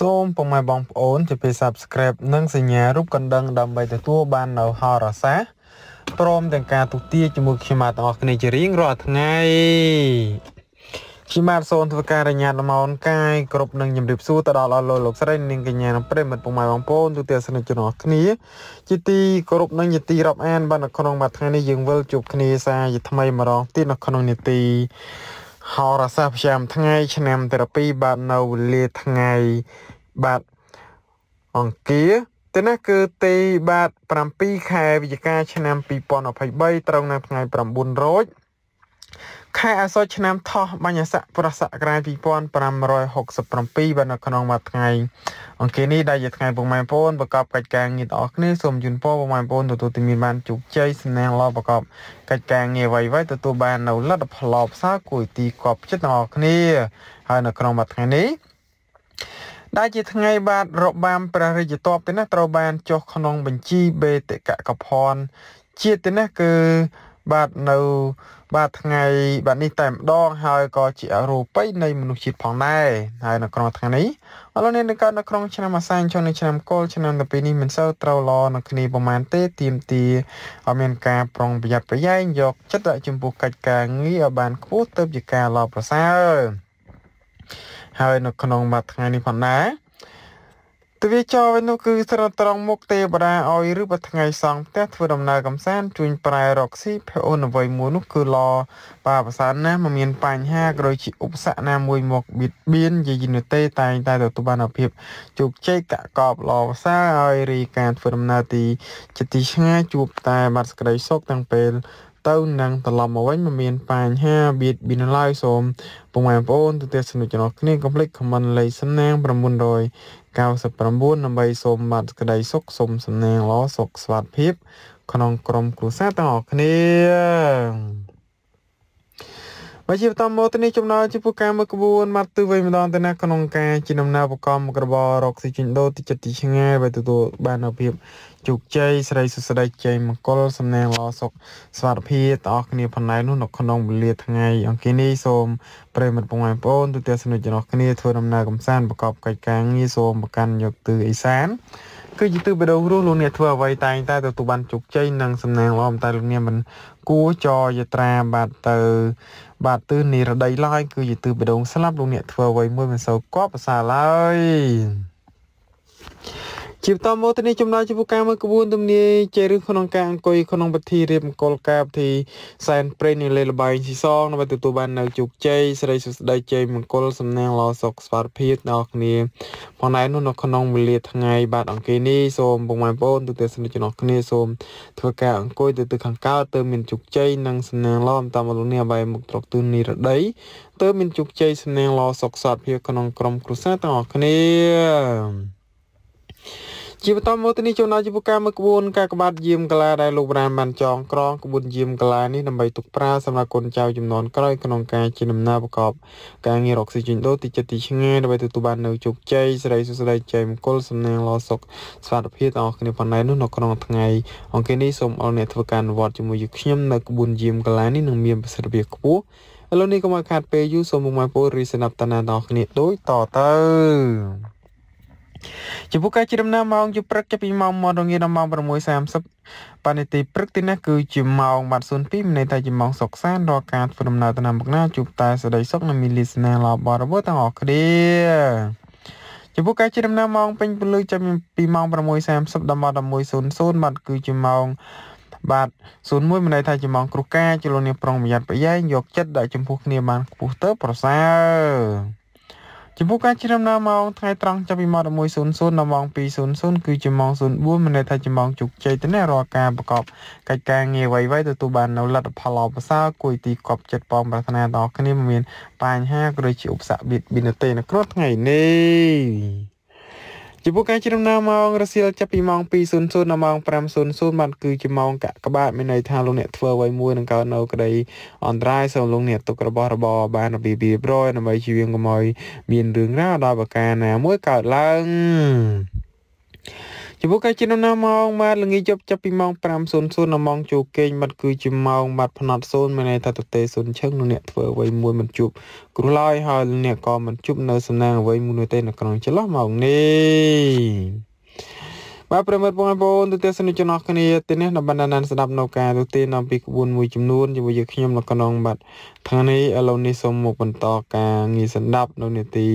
សូមពុកម៉ែបងប្អូនចុចពេល Subscribe និងសញ្ញារូបកណ្ដឹងដើម្បីទទួលបាននៅហោរាសាស្ត្រព្រមទាំងការទូទាជាមួយខ្ញុំបាទទាំងអស់គ្នាជារៀងរាល់ថ្ងៃខ្ញុំបាទសូមធ្វើការរញ៉ាតលំអនកាយគ្រប់នឹងជំរាបសួរទៅដល់អស់លោកលោកស្រីនិងកញ្ញានិងប្រិមិត្តពុកម៉ែបងប្អូនទូទាំងសនិទ្ធជនអស់គ្នាជាទីគោរពនិងជាទីរាប់អានបាននៅក្នុងមួយថ្ងៃនេះយើងវិលជួបគ្នាសារជាថ្មីម្ដងទៀតនៅក្នុងនីតិហោរាសាស្ត្រប្រចាំថ្ងៃ ឆ្នាំទី2បាទនៅវេលាថ្ងៃបាទអង្គារទីនេះគឺទីបាទ7ខែវិច្ឆិកាឆ្នាំ2023ត្រូវនៅថ្ងៃ9រោចខែអាសត់ឆ្នាំថោះបញ្ញស័កប្រសករាជ2567បាននៅក្នុងមួយថ្ងៃអង្គនេះដែលជាថ្ងៃពុកម៉ែបងប្រកបកិច្ចការងារទាំងអស់គ្នាសូមជូនពរពុកម៉ែបងទទួលទីមានបានជោគជ័យសំណាងល្អប្រកបកិច្ចការងារអ្វីៗទទួលបាននៅលទ្ធផលផ្សារគួយទីគប់ចិត្តទាំងអស់គ្នាហើយនៅក្នុងមួយថ្ងៃនេះដែលជាថ្ងៃបាទរបាំព្រះរាជទ័ពទៅណាត្រូវបានចុះក្នុងបញ្ជីបេតិកកភណ្ឌជាតិទៅណាគឺបាទនៅបាទថ្ងៃ បាទនេះតែម្ដងហើយក៏ជាអរូបីនៃមនុស្សជាតិផងដែរហើយនៅក្នុងថ្ងៃនេះអរលោកអ្នកនៅកើតនៅក្នុងឆ្នាំអាសាញចុងនៃឆ្នាំកុលឆ្នាំទៅពីនេះមិនសូវត្រូវឡនឹងគ្នាប្រហែលទេទៀមទាឲ្យមានការប្រុងប្រយ័ត្នប្រយែងយកចិត្តចំពោះកិច្ចការងារឲ្យបានខ្ពស់ទៅជាការល្អប្រសើរហើយនៅក្នុងមួយថ្ងៃនេះផងដែរទវាចោវិញនោះគឺស្រត្រង់មុខទេវតាឲ្យឬបើថ្ងៃសង់ផ្ទះធ្វើដំណើរកំសាន្តជួញប្រែរកស៊ីភអូនអ្វីមួយនោះគឺលបាប្រសានណាមិនមានបញ្ហាក៏ដូចជាឧបសគ្គណាមួយមកបៀតបៀនយាយនោះទេតែងតែទទួលបានភាពជោគជ័យកកបលភាសាឲ្យរីការធ្វើដំណើរទីជាទីឆ្ងាយជួបតែបាត់សក្តិសុខទាំងពេលទៅនឹងត្រឡប់មកវិញមិនមានបញ្ហាបៀតបៀនឡើយសូមបងប្អូនទូទាំងសនុកចំណោះគ្នាកុំភ្លេច comment លេខសំណាង999ដើម្បីសូមបាទក្តីសុខសូមសំណាងល្អសុខស្វាភិបក្នុងក្រុមគ្រួសារទាំងអស់គ្នាបើជាបន្តមកទៅនេះចំណោលជាពូការមួយក្បួនមកទៅវិញម្ដងទៅណាក្នុងការជាដំណើរប្រកបមុខរបររកស៊ីជិញដូរទីចិត្តទីឆ្ងាយបើទទួលបានអភិបជោគជ័យស្រីសុស្ដីជ័យមង្គលសំណាងល្អសុខសុខភាពទាំងអស់គ្នាផងដែរនោះនៅក្នុងវេលាថ្ងៃអង្គនេះសូមប្រិយមិត្តបងប្អូនទូទាំងសនុជនគ្នាធ្វើដំណើរកំសាន្តប្រកបកិច្ចការងារសូមប្រកាន់យកទិសឦសាន គឺជាទិសបដងរស់លោកអ្នកធ្វើអ្វីតែងតែទទួលបានជោគជ័យនិងសំណាងល្អតែលោកអ្នកមិនគួរចយត្រាបាទទៅបាទទិសនិរដីឡើយ គឺជាទិសបដងស្លាប់លោកអ្នកធ្វើអ្វីមួយមិនសូវគប់ប្រសាឡើយជាបន្តមកទៅនេះចំណាយជាពួកការមើលក្បួនទំនាយជ័យរឿងក្នុងការអង្គុយក្នុងពិធីរៀបមង្គលការពិធីសែនព្រេននៅលេលបែងស៊ីសងដើម្បីទទួលបាននៅជោគជ័យសិរីសុស្ដីជ័យមង្គលសំណាងល្អសុខសុខភាពដល់គ្នាផងដែរនោះនៅក្នុងវេលាថ្ងៃបាទអង្គារនេះសូមបងប្អូនទូទាំងសនិទ្ធជនគ្នាសូមធ្វើការអង្គុយទៅទិសខាងកើតទៅមានជោគជ័យនិងសំណាងល្អតាមលោកនេះឲ្យមកត្រកទូននិរដី ទៅមានជោគជ័យសំណាងល្អសុខសុខភាពក្នុងក្រុមគ្រួសារទាំងអស់គ្នាជាបន្តមកទៅនេះចូលដល់ជាពលការមើលក្បួនការក្បាត់យាមកលាដែលលោកប្រានបានចងក្រងក្បួនយាមកលានេះដើម្បីទុកប្រើសម្រាប់កូនចៅចំនួនក្រោយក្នុងការជាដំណើរប្រកបការងាររកស៊ីជីដូនទីចិត្តទីឆ្ងាយដើម្បីទទួលបាននៅជោគជ័យសេរីសុខសេរីជ័យមង្គលសំណាងល្អសុខសុខភាពទាំងអស់គ្នាប៉ុណ្ណេះនោះនៅក្នុងថ្ងៃអង្គនេះសូមអរអ្នកធ្វើការអនុវត្តជាមួយយើងខ្ញុំនៅក្បួនយាមកលានេះនឹងមានប្រសិទ្ធភាពខ្ពស់ឥឡូវនេះកុំឲ្យខាតពេលយូរសូមមកមកពូរីសណាប់តាណាដល់គ្នាដូចតទៅចំពោះការជិះដំណើរម៉ោងយប់ព្រឹកចាប់ពីម៉ោង1រងាដល់ម៉ោង6:30បាទនាទីព្រឹកទីនេះគឺជាម៉ោងបាទ02មានន័យថាជាម៉ោងសុខសាន្តរកការធ្វើដំណើរទៅណាមកណាជួបតែសេចក្តីសុខនិងមានលិសនាល្អបរិបូរណ៍ទាំងអស់គ្នាចំពោះការជិះដំណើរម៉ោងពេញពន្លឺចាប់ពីម៉ោង6:30ដល់ម៉ោង11:00បាទគឺជាម៉ោងបាទ01មានន័យថាជាម៉ោងគ្រោះកាចលោកនាងប្រុងប្រយ័ត្នប្រយែងយកចិត្តដាក់ចំពោះគ្នាបានខ្ពស់ទៅប្រសើរចំពោះការជ្រាបនៅម៉ោងថ្ងៃត្រង់ចាប់ពីម៉ោង11:00ដល់ម៉ោង2:00គឺជាម៉ោង04មានន័យថាជាម៉ោងជោគជ័យទៅអ្នករាល់ការប្រកបកិច្ចការងារអ្វីៗទទួលបាននៅលទ្ធផលល្អប្រសើរគួយទីកប់ចិត្តបងប្រាថ្នាដល់គ្នាមានបញ្ហាក៏ដូចជាឧបសគ្គបៀតបៀនទេនៅក្នុងថ្ងៃនេះចំពោះការជ្រំណាម៉ោងរសៀលចាប់ពីម៉ោង2:00ដល់ម៉ោង5:00បានគឺជាម៉ោងកាក់ក្បាតមានន័យថាលោកអ្នកធ្វើអ្វីមួយនឹងកើតនៅក្តីអន្តរាយសូមលោកអ្នកទុករបស់របរបានរបៀបរៀបរយដើម្បីជៀសវាងកុំឲ្យមានរឿងរ៉ាវដល់ប្រការណា មួយកើតឡើងចំពោះការជិះនៅណាម៉ោងបាទល្ងាចយប់ចាប់ពីម៉ោង5:00ដល់ម៉ោងចូលគេងបាទគឺជាម៉ោងបាទផ្នត់0មានន័យថាទៅទេស0ឈឹងនោះអ្នកធ្វើអ្វីមួយមិនជួបគ្រោះឡើយហើយអ្នកក៏មិនជួបនៅសំណាងអ្វីមួយនោះទេនៅក្នុងចន្លោះម៉ោងនេះបាទប្រិមិត្តបងប្អូនទូទាំងសនិកជនអស់គ្នាទីនេះតំបន់ណានស្ដាប់នៅការទូទាំងអំពីក្បួនមួយចំនួនជាមួយយើងខ្ញុំលោកកណងបាទថ្ងៃនេះឥឡូវនេះសូមមកបន្តការងារស្ដាប់នៅនេតិ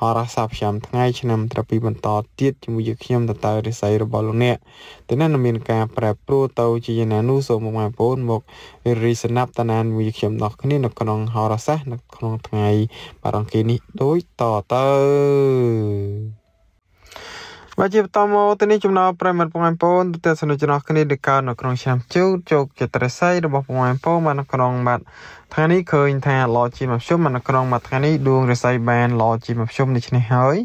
ហរសាស្ត្រប្រចាំថ្ងៃឆ្នាំត្រពីបន្តទៀតជាមួយយើងខ្ញុំតតើរិស័យរបស់លោកអ្នកទីនេះនឹងមានការប្រែប្រួលទៅជាយ៉ាងណានោះសូមបងប្អូនមករីស្ដាប់តាណានមួយខ្ញុំអស់គ្នានៅក្នុងហរសាស្ត្រនៅក្នុងថ្ងៃបារអង្គារនេះដូចតទៅបាទជាបន្តមកទៅនេះចំណោប្រិមត្តបងប្អូនទៅទេសនុជនអស់គ្នាដែលកើតនៅក្នុងឆ្នាំ ជូតជោគចត្រិស័យរបស់បងប្អូនបាទនៅក្នុងបាទថ្ងៃនេះឃើញថាឡជាមធ្យមនៅក្នុងបាទថ្ងៃនេះដួងរិស័យបានឡជាមធ្យមដូច្នេះហើយ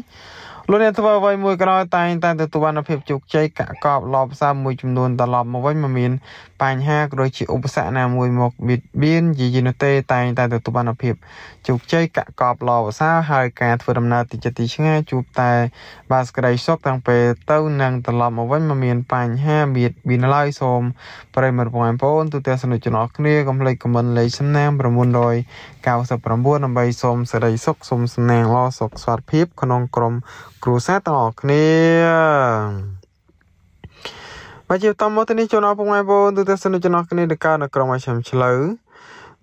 លោកអ្នកធ្វើអ្វីមួយក្រោយតែងតែទទួលបានភាពជោគជ័យកាក់កបលបសារមួយចំនួនត្រឡប់មកវិញមិនមានបញ្ហាក៏ដូចជាឧបសគ្គណាមួយមកបៀតបៀនជាយីនោះទេតែងតែទទួលបានភាពជោគជ័យកាក់កបលបសារហើយការធ្វើដំណើរទីចិត្តទីឆ្ងាយជួបតែ បានសេចក្តីសុខតាំងពេលទៅនឹងត្រឡប់មកវិញមិនមានបញ្ហាបៀតបៀនឡើយសូមប្រិយមិត្តបងប្អូនទូទាំងសនុជនអស់គ្នាកុំភ្លេចខមមិនលេខសំណាង999ដើម្បីសូមសេរីសុខសូមសំណាងល្អសុខសុខភាពក្នុងក្រុមគ្រួសារទាំងអស់គ្នាបាទជាបន្តមកទៅនេះជូនអរពុកម៉ែបងទូទាំងសនុជនអស់គ្នាដែលកើតនៅក្រុងអាសាមឆ្លូវ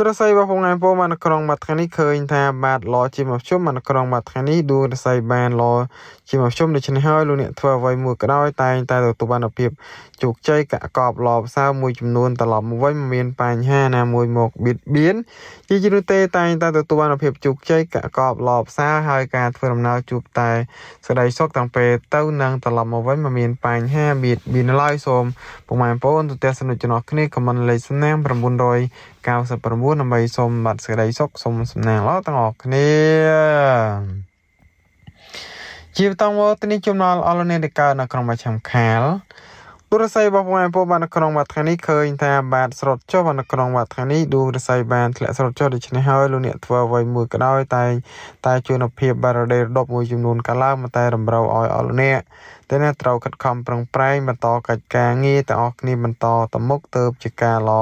រស័យរបស់បងឯងពូបានក្រុងមួយថ្ងៃនេះឃើញថាបាទលជាមកជុំបានក្រុងមួយថ្ងៃនេះដួងរស័យបានលជាមកជុំដូច្នេះហើយលោកអ្នកធ្វើអ្វីមួយក៏ដោយតែងតែទទួលបានភាពជោគជ័យកកបលផ្សើរមួយចំនួនត្រឡប់មកវិញមានបញ្ហាណាមួយមកបៀតបៀនជាជានោះទេតែងតែទទួលបានភាពជោគជ័យកកបលផ្សើរហើយការធ្វើដំណើរជួបតែសេចក្តីសុខតាំងពេលទៅនឹងត្រឡប់មកវិញមានបញ្ហាបៀតបៀនឡើយសូមបងប្អូនទូទាំងសំណុចចំណោះគ្នាខមមិនលេខស្នាម996 9ដើម្បីសូមបាត់សេចក្តីសុខសូមសំណាងល្អទាំងអស់គ្នាជាបន្តមកទីនេះចំណល់អលនេនដកើនៅក្នុងមួយឆ្នាំខាលទូរស័ព្ទរបស់បងប្អូនបាននៅក្នុងវត្តថ្ងៃនេះឃើញថាបាទស្រុតចុះបាននៅក្នុងវត្តថ្ងៃនេះទូរស័ព្ទបានធ្លាក់ស្រុតចុះដូច្នេះហើយលោកអ្នកធ្វើអ្វីមួយក៏ដោយតែតែជួនភាពបារដេរដប់មួយចំនួនកាលឡើងតែតម្រូវឲ្យអលអ្នកដែលអ្នកត្រូវខិតខំប្រឹងប្រែងបន្តកិច្ចការងារទាំងអស់គ្នាបន្តទៅមុខទៅជាការល្អ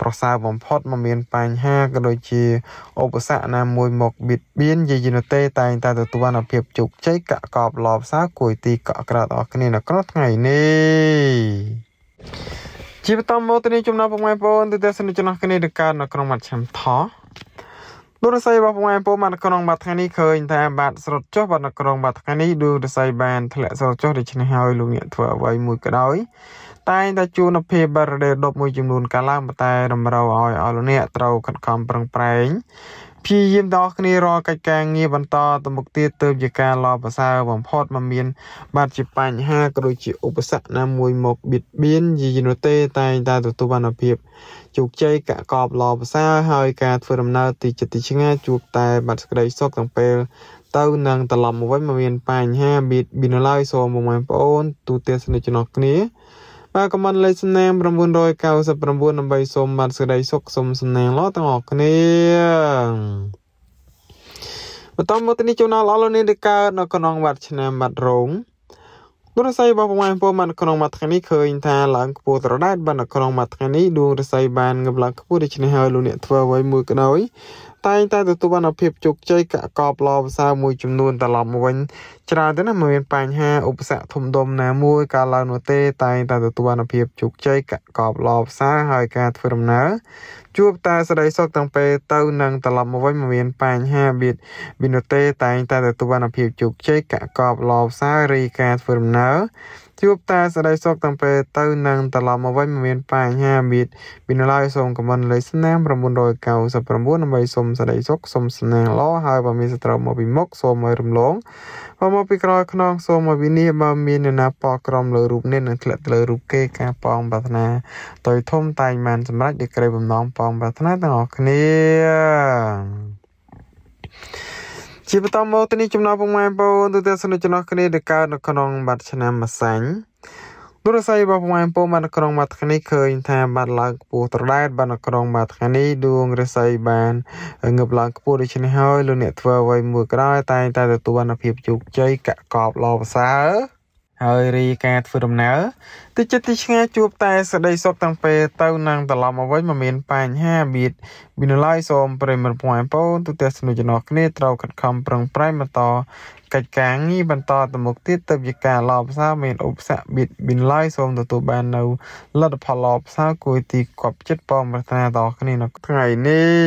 ប្រសើរបំផុតមិនមានបញ្ហាក៏ដូចជាឧបសគ្គណាមួយមកបៀតបៀនយាយនោះទេតែងតែទទួលនូវភាពជោគជ័យកកកបលផ្សារគួយទីកក់ក្រើតអស់គ្នានៅក្នុងថ្ងៃនេះជាបន្តមកទៅនេះចំណោមបងប្អូនទស្សនិកជនអស់គ្នាដែលកើតនៅក្នុងមាត់ឆ្នាំថោដូរស័យរបស់ពងឯងពូបានក្នុងបាត់ថ្ងៃនេះឃើញថាបាត់ស្រុតចុះបាត់នៅក្នុងបាត់ថ្ងៃនេះដូរស័យបានធ្លាក់ស្រុតចុះដូច្នេះហើយលោកអ្នកធ្វើអ្វីមួយក៏ដោយ តែងតែជួនភាពបារដេដប់មួយចំនួនកាលឡើងប៉ុន្តែតម្រូវឲ្យអស់លោកអ្នកត្រូវខិតខំប្រឹងប្រែងព្យាយាមដល់គ្នារាល់កិច្ចការងារបន្តទៅមុខទៀតទៅជាការល្អប្រសើរបំផុតមិនមាន បាទជាបញ្ហាក៏ដូចជាឧបសគ្គណាមួយមកបៀតបៀនយីនោះទេតែងតែទទួលបានភាពជោគជ័យកកបល្អប្រសើរហើយការធ្វើដំណើរទីចិត្តទីឆ្ងាយជួបតែបាត់សេចក្តីសុខទាំងពេលទៅនឹងត្រឡប់មកវិញមិនមានបញ្ហាបៀតបៀនឡើយសូមបងប្អូនទូទាំងសនិទ្ធជនគ្នាបាទខមមិនលេខសំណាង999ដើម្បីសូមបានសេចក្តីសុខសូមសំណាងល្អទាំងអស់គ្នាបន្តមកទៅនេះជួនអល់អល់នេះដែលកើតនៅក្នុងវត្តឆ្នាំបាត់រងដួងរស័យរបស់ប្រមាណពលបានក្នុងមួយថ្ងៃនេះឃើញថាឡើងខ្ពស់ត្រដែតបាននៅក្នុងមួយថ្ងៃនេះដួងរស័យបានងើបឡើងខ្ពស់ដូច្នេះហើយលោកអ្នកធ្វើអ្វីមួយក្តីតែងតែទទួលបានភាពជោគជ័យកកកបឡប្រសើរមួយចំនួនត្រឡប់មកវិញ ច្រើនទៅណាមិនមានបញ្ហាឧបសគ្គធំដុំណាមួយកាលឡើងនោះទេតែងតែទទួលបានភាពជោគជ័យកកកបឡប្រសើរហើយការធ្វើដំណើរជួបតែសេចក្តីសុខទាំងពេលទៅនិងត្រឡប់មកវិញមិនមានបញ្ហាបៀតវិនទេតែងតែទទួលបានភាពជោគជ័យកកកបឡប្រសើររីការធ្វើដំណើរជួបតែសេចក្តីសុខតាំងពេលទៅនឹងត្រឡប់មកវិញមានបញ្ហាមានមានឡើយសូមខមមិនលេខស្នាម999ដើម្បីសូមសេចក្តីសុខសូមស្នាមល្អហើយបើមានសត្រូវមកពីមុខសូមឲ្យរំលងបើមកពីក្រោយខ្នងសូមឲ្យវិនិច្ឆ័យបើមានអ្នកណាប៉ះក្រំលើរូបនេះនឹងធ្លាក់ទៅលើរូបគេការប៉ងប្រាថ្នាតយធំតែងបានសម្រេចដែលក្រៃបំណងប៉ងប្រាថ្នាទាំងអស់គ្នាជាបន្តមកទៅនេះចំណោមពុកម៉ែបងប្អូនទូទាំងសនុចំណោះគ្នាដែលកើតនៅក្នុងបាត់ឆ្នាំម្សាញ់ទូរស័ព្ទរបស់ពុកម៉ែបងប្អូនបាននៅក្នុងបាត់ថ្ងៃនេះឃើញថាបាត់ឡើងខ្ពស់ត្រដែតបាននៅក្នុងបាត់ថ្ងៃនេះដួងរស័យបានងើបឡើងខ្ពស់ដូច្នេះហើយលោកអ្នកធ្វើអ្វីមួយក្រោយតែងតែទទួលបានភាពជោគជ័យកកកបល្អប្រសើរហើយរីការធ្វើដំណើរទៅចិត្តទីឆ្ងាយជួបតែសេចក្តីសុខតាំងពេលទៅនឹងត្រឡប់មកវិញមិនមានបញ្ហាមៀតមានឡើយសូមប្រិមត្តបងប្អូនទូទាំងសនុជនគ្នាត្រូវខិតខំប្រឹងប្រែងបន្តកិច្ចការងារបន្តទៅមុខទៀតទៅជាការឡបផ្សារមានឧបសគ្គបៀតបៀនឡើយសូមទទួលបាននៅលទ្ធផលឡបផ្សារគួយទីគប់ចិត្តបងប្រាថ្នាដល់គ្នានៅថ្ងៃនេះ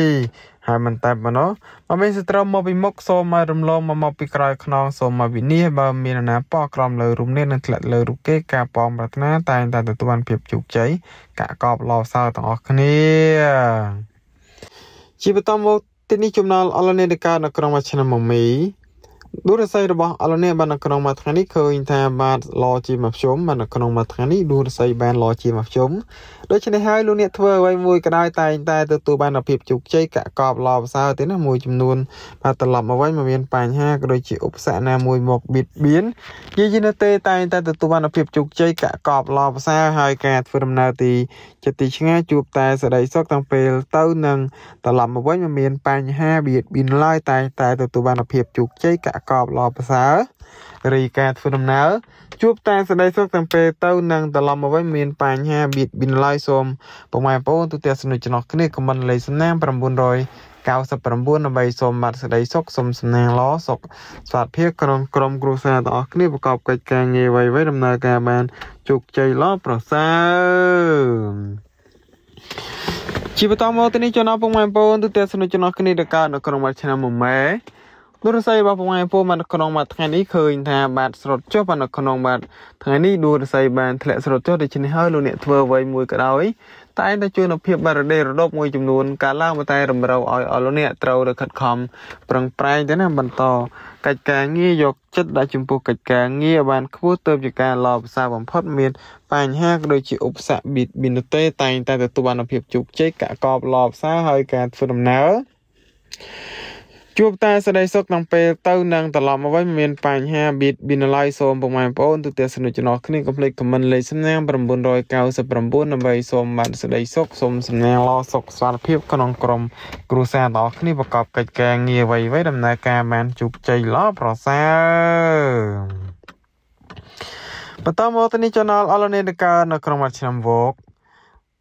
ហើយមិនតែប៉ុណ្ណោះបើមានសត្រូវមកពីមុខសូមឲ្យរំលងមកមកពីក្រោយខ្នងសូមមកវិនិច្ឆ័យបើមានអនាប៉ក្រំលើរូបនេះនិងធ្លាក់លើរូបគេការប៉ងប្រាថ្នាតែងតែទទួលបានភាពជោគជ័យកាក់កបឡោសើទាំងអស់គ្នាជាបន្តមកទីនេះចំណោលអលនេតកានៅក្រុងឆ្នាំមីដួរស័យរបស់អឡនេបាននៅក្នុងមួយថ្ងៃនេះឃើញថាបាទឡជាមួយភ្ជុំបាននៅក្នុងមួយថ្ងៃនេះដួរស័យបានឡជាមួយភ្ជុំដូច្នេះហើយលោកអ្នកធ្វើអ្វីមួយក៏ដោយតែងតែទទួលបាននូវភាពជោគជ័យកកកបឡប្រសើរទេណាមួយចំនួនបាទត្រឡប់មកវិញមិនមានបញ្ហាក៏ដូចជាឧបសគ្គណាមួយមកបៀតបៀននិយាយនៅទេតែងតែទទួលបាននូវភាពជោគជ័យកកកបឡប្រសើរហើយការធ្វើដំណើរទីចិត្តទីឆ្ងាយជួបតែសេចក្តីសុខតាំងពេលទៅនឹងត្រឡប់មកវិញមិនមានបញ្ហាបៀតបៀនឡើយតែងតែទទួលបាននូវភាពជោគជ័យកកកបល្អប្រសើររីការធ្វើដំណើរជួបតែសេចក្តីសុខទាំងពេលទៅនឹងត្រឡប់មកវិញមានបញ្ហាបៀតបៀនឡើយសូមបងប្អូនបងប្អូនទូទាំងសនុចំណោះគ្នាខមមិនលេខសំណាង900 99ដើម្បីសូមបានសេចក្តីសុខសូមសំណាងល្អសុខស្វាភិក្នុងក្រុមគ្រួសារទាំងអស់គ្នាប្រកបកិច្ចការងារអ្វីៗដំណើរការបានជោគជ័យល្អប្រសើរជាបន្តមកទៅនេះចំណោមពុកម៉ែបងប្អូនទូទាំងសនុជនអស់គ្នាដែលកើតនៅក្នុងឆ្នាំមួយម៉ែលោករស្មីរបស់បងឯងពលមកក្នុងមួយថ្ងៃនេះឃើញថាបាទស្រុតចុះបាទនៅក្នុងបាទថ្ងៃនេះលោករស្មីបានធ្លាក់ស្រុតចុះដូច្នេះហើយលោកអ្នកធ្វើអ្វីមួយក៏ដោយតែតែជួយនៅភាពបារដេរដប់មួយចំនួនកាលឡើងមកតែតម្រូវឲ្យអស់លោកអ្នកត្រូវតែខិតខំប្រឹងប្រែងទៅណាបន្តកិច្ចការងារយកចិត្តដាក់ចំពោះកិច្ចការងារបានខ្ពស់ទៅជាការឡោភាសាបំផុតមានបញ្ហាក៏ដូចជាឧបសគ្គបៀតបៀនទេតែងតែទទួលបានភាពជោគជ័យកកបឡោភាសាហើយការធ្វើដំណើរជួបតែសេចក្តីសុខតាំងពេលទៅនឹងត្រឡប់មកវិញមានបញ្ហាបៀតបៀនឡើយសូមពុកម៉ែបងប្អូនទូទាំងសនុជនអស់គ្នាកុំភ្លេចខមមិនលេខសំណាង999ដើម្បីសូមបានសេចក្តីសុខសូមសំណាងល្អសុខសុខភាពក្នុងក្រុមគ្រួសារទាំងអស់គ្នាប្រកបកិច្ចការងារអ្វីៗដំណើរការបានជោគជ័យល្អប្រសើរបន្តមកទៅនេះ Channel អលនេតកានៅក្នុងឆ្នាំវោក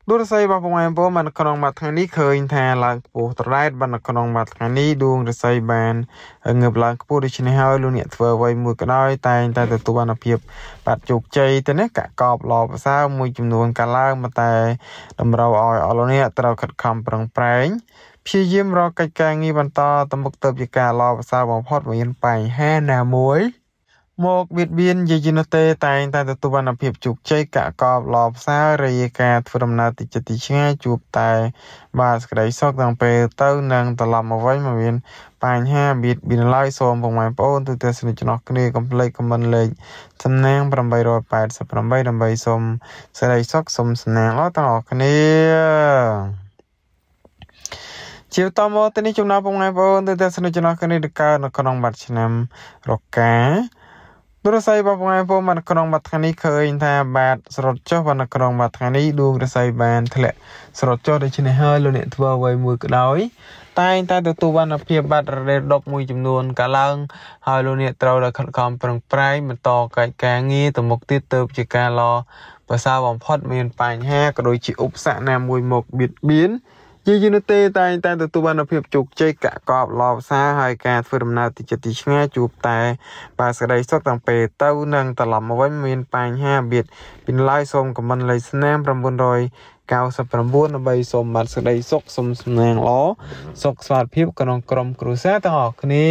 ដួងរស្មីរបស់ពុកម៉ែបងប្អូនបានក្នុងមួយថ្ងៃនេះឃើញថាឡើងខ្ពស់ត្រែតបានក្នុងមួយថ្ងៃនេះដួងរស្មីបានងើបឡើងខ្ពស់ដូច្នេះហើយលោកអ្នកធ្វើអ្វីមួយក៏ដោយតែងតែទទួលបានភាពបាត់ជោគជ័យទៅនេះកកបលប្រសើរមួយចំនួនកាលឡើងប៉ុន្តែតម្រូវឲ្យអស់លោកអ្នកត្រូវខិតខំប្រឹងប្រែងព្យាយាមរកកិច្ចការងារបន្តទៅមុខទៅជាការល្អប្រសើរបំផុតមានបញ្ហាណាមួយមកបៀតបៀនយាយនោះទេតែងតែទទួលបានភាពជោគជ័យកកកបលផ្សាររាយការធ្វើដំណើរទីចិត្តទីឆ្ងាយជួបតែបាទសក្តីសុខតាំងពេលទៅនឹងត្រឡប់មកវិញមកមានបញ្ហាបៀតបៀនឡើយសូមបងប្អូនទូទាំងសនិទ្ធជនគ្នាកុំភ្លេចខមមិនលេខសំណាង888ដើម្បីសូមសក្តីសុខសូមសំណាងដល់ទាំងអស់គ្នាជាតមកទៅនេះចំណាបងប្អូនទូទាំងសនិទ្ធជនគ្នាដែលកើតនៅក្នុងប័ណ្ណឆ្នាំរកាព្រោះស័យបងប្អូនមកក្នុងមួយថ្ងៃនេះឃើញថាបាទស្រុតចុះនៅក្នុងមួយថ្ងៃនេះដួងរស័យបានធ្លាក់ស្រុតចុះដូច្នេះហើយលោកអ្នកធ្វើអ្វីមួយក៏ដោយ តែងតែទទួលបានភាពបាត់រេដប់មួយចំនួនកាលឡើងហើយលោកអ្នកត្រូវតែខិតខំប្រឹងប្រែងបន្តកិច្ចការងារទៅមុខទៀតទៅ ជាការឡប្រសើរបំផុតមានបញ្ហាក៏ដូចជាឧបសគ្គណាមួយមកបៀតបៀនជាយនទេតែងតែទទួលបានភាពជោគជ័យកកបលោបសារហើយការធ្វើដំណើរទីចិត្តទីឆ្ងាយជួបតែបាទសក្តីសុខតាំងពេលទៅនឹងត្រឡប់មកវិញមានបញ្ហាបៀតពីឡើយសូមខមមិនលេខស្នាម900 99ដើម្បីសូមបានសេចក្តីសុខសូមសំណាងល្អសុខស្វាភិបក្នុងក្រុមគ្រួសារទាំងអស់គ្នា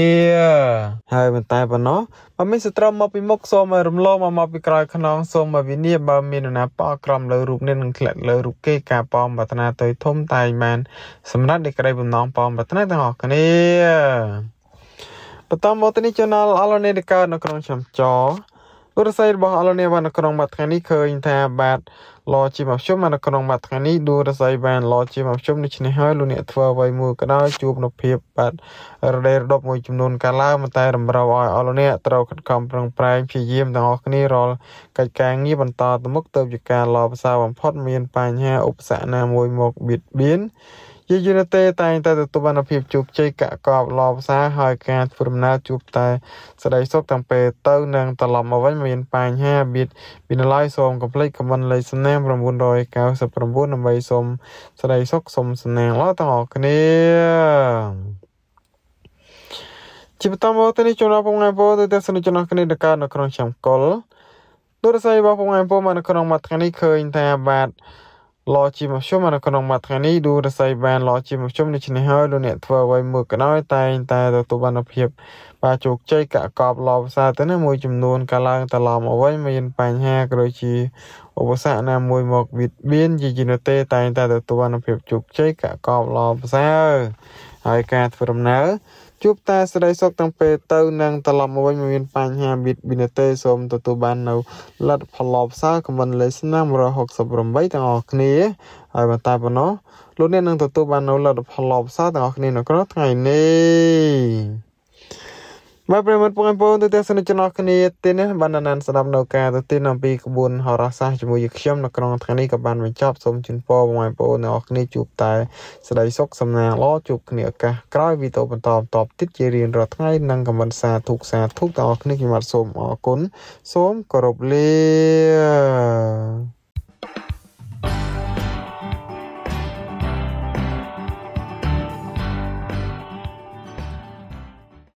ហើយមិនតែប៉ុណ្ណោះបើមានសត្រូវមកពីមុខសូមឲ្យរំលងមកមកពីក្រោយខ្នងសូមឲ្យវិនិច្ឆ័យបើមាននរណាប៉ក្រំលើរូបនេះនឹងធ្លាក់លើរូបគេការប៉មប្រាថ្នាទៅធំតែងបានសម្រាប់នៃក្តីបំណងប៉មប្រាថ្នាទាំងអស់គ្នាបន្តមកទៅនេះ Channel អលនេនកើតនៅក្នុងឆ្នាំចរររស័យរបស់អលោកអ្នកបាននៅក្នុងមួយថ្ងៃនេះឃើញថាបាទលោជាមជ្ឈមនៅក្នុងមួយថ្ងៃនេះដួលរស័យបានលោជាមជ្ឈមដូច្នេះហើយលោកអ្នកធ្វើអ្វីមួយក៏ដោយជួបនៅភាពបាទរដេរដប់មួយចំនួនកាលឡើងតែតម្រូវឲ្យអលោកអ្នកត្រូវខិតខំប្រឹងប្រែងព្យាយាមទាំងអស់គ្នារាល់កិច្ចការងារបន្តទៅមុខទៅជាការលោប្រសើរបំផុត មានបញ្ហាឧបសគ្គណាមួយមកបៀតបៀនជាយូនីតេតែងតែទទួលបានភាពជោគជ័យកកកបលផ្សារហើយការធ្វើដំណើរជួបតែសេចក្តីសុខទាំងពេលទៅនិងត្រឡប់មកវិញមានបញ្ហាបៀតពីណឡាយសូមកំភ្លេចខមមិនលេខសំណាង999ដើម្បីសូមសេចក្តីសុខសូមសំណាងលោកទាំងអស់គ្នាជាបន្តមកទៅនេះជួនបងប្អូនទៅទស្សនិកជនគ្នានៅក្នុងឆ្នាំកុលទូរស័ព្ទរបស់បងប្អូនមកនៅក្នុងមួយថ្ងៃនេះឃើញថាបាទលជាមធ្យមនៅក្នុងមួយថ្ងៃនេះឌូរស័យបានលជាមធ្យមដូច្នេះហើយលោកអ្នកធ្វើអ្វីមួយក៏ដោយតែងតែទទួលបានភាពបាទជោគជ័យកកបលភាសាទៅណាមួយចំនួនកាឡើងត្រឡប់មកវិញមានបញ្ហាក៏ដូចជាឧបសគ្គណាមួយមកវិតមានជាជានោះទេតែងតែទទួលបានភាពជោគជ័យកកបលភាសាហើយការធ្វើដំណើរជួបតែសេចក្តីសុខទាំងពេលទៅនិងត្រឡប់មកវិញមានបញ្ហាមីតវិនទេសូមទទួលបាននៅលទ្ធផលល្អប្រសើរខមមិនលេខឆ្នាំ168ទាំងអស់គ្នាហើយបន្តប៉ុណ្ណោះលោកអ្នកនឹងទទួលបាននៅលទ្ធផលល្អប្រសើរទាំងអស់គ្នានៅក្នុងថ្ងៃនេះបាទប្រិមត្តបងប្អូនទូទាំងសនិទ្ធជនអរគ្នាទីនេះបានដំណើរស្ដាប់នៅការទៅទីនអំពីក្បួនហោរាសាស្ត្រជាមួយខ្ញុំនៅក្នុងថ្ងៃនេះក៏បានបញ្ចប់សូមជូនពរបងប្អូនអ្នកអរគ្នាជួបតែសេចក្តីសុខសំណាងល្អជួបគ្នាឱកាសក្រោយវីដេអូបន្តបន្តទៀតជារៀងរាល់ថ្ងៃនិងខមមិនសាធុកសាធុកទាំងអស់គ្នាខ្ញុំបាទសូមអរគុណសូមគោរពលា